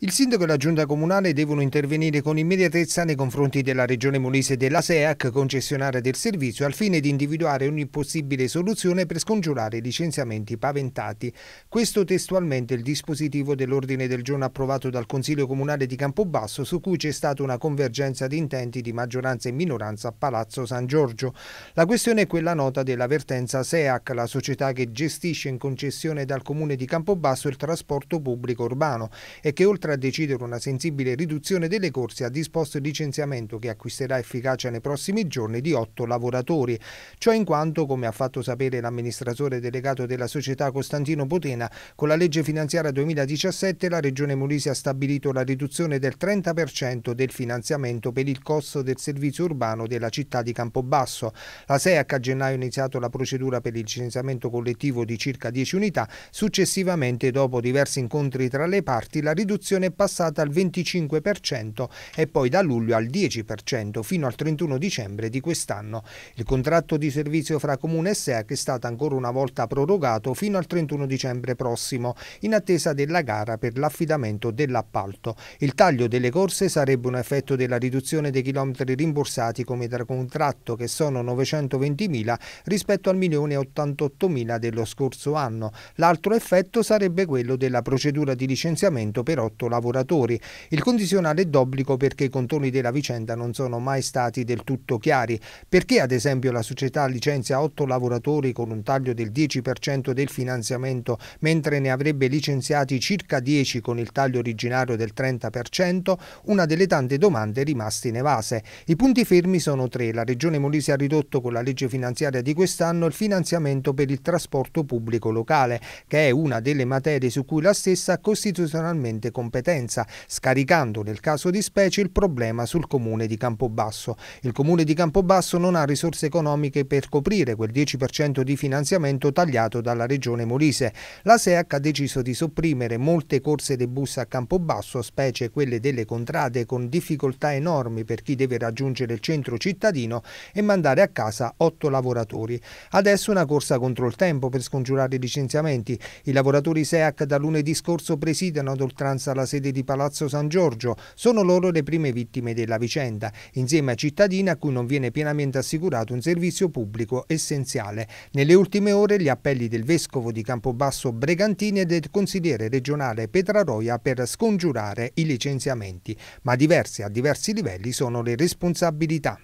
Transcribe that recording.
Il sindaco e la giunta comunale devono intervenire con immediatezza nei confronti della regione Molise della SEAC, concessionaria del servizio, al fine di individuare ogni possibile soluzione per scongiurare i licenziamenti paventati. Questo testualmente è il dispositivo dell'ordine del giorno approvato dal Consiglio Comunale di Campobasso, su cui c'è stata una convergenza di intenti di maggioranza e minoranza a Palazzo San Giorgio. La questione è quella nota dell'avvertenza SEAC, la società che gestisce in concessione dal Comune di Campobasso il trasporto pubblico urbano e che oltre oltre a decidere una sensibile riduzione delle corse, ha disposto il licenziamento che acquisterà efficacia nei prossimi giorni di otto lavoratori. Ciò in quanto, come ha fatto sapere l'amministratore delegato della società Costantino Potena, con la legge finanziaria 2017 la Regione Molise ha stabilito la riduzione del 30% del finanziamento per il costo del servizio urbano della città di Campobasso. La SEAC a gennaio ha iniziato la procedura per il licenziamento collettivo di circa 10 unità, successivamente dopo diversi incontri tra le parti la riduzione inflazione è passata al 25% e poi da luglio al 10% fino al 31 dicembre di quest'anno. Il contratto di servizio fra Comune e SEAC è stato ancora una volta prorogato fino al 31 dicembre prossimo in attesa della gara per l'affidamento dell'appalto. Il taglio delle corse sarebbe un effetto della riduzione dei chilometri rimborsati come da contratto che sono 920.000 rispetto al 1.088.000 dello scorso anno. L'altro effetto sarebbe quello della procedura di licenziamento per otto lavoratori. Il condizionale è d'obbligo perché i contorni della vicenda non sono mai stati del tutto chiari. Perché ad esempio la società licenzia 8 lavoratori con un taglio del 10% del finanziamento, mentre ne avrebbe licenziati circa 10 con il taglio originario del 30%? Una delle tante domande rimaste inevase. I punti fermi sono tre. La Regione Molise ha ridotto con la legge finanziaria di quest'anno il finanziamento per il trasporto pubblico locale, che è una delle materie su cui la stessa costituzionalmente competente competenza, scaricando nel caso di specie il problema sul comune di Campobasso. Il comune di Campobasso non ha risorse economiche per coprire quel 10% di finanziamento tagliato dalla regione Molise. La SEAC ha deciso di sopprimere molte corse dei bus a Campobasso, specie quelle delle contrade, con difficoltà enormi per chi deve raggiungere il centro cittadino e mandare a casa otto lavoratori. Adesso una corsa contro il tempo per scongiurare i licenziamenti. I lavoratori SEAC da lunedì scorso presidiano ad oltranza la sede di Palazzo San Giorgio. Sono loro le prime vittime della vicenda, insieme a cittadini a cui non viene pienamente assicurato un servizio pubblico essenziale. Nelle ultime ore gli appelli del Vescovo di Campobasso Bregantini e del consigliere regionale Petraroia per scongiurare i licenziamenti, ma diverse a diversi livelli sono le responsabilità.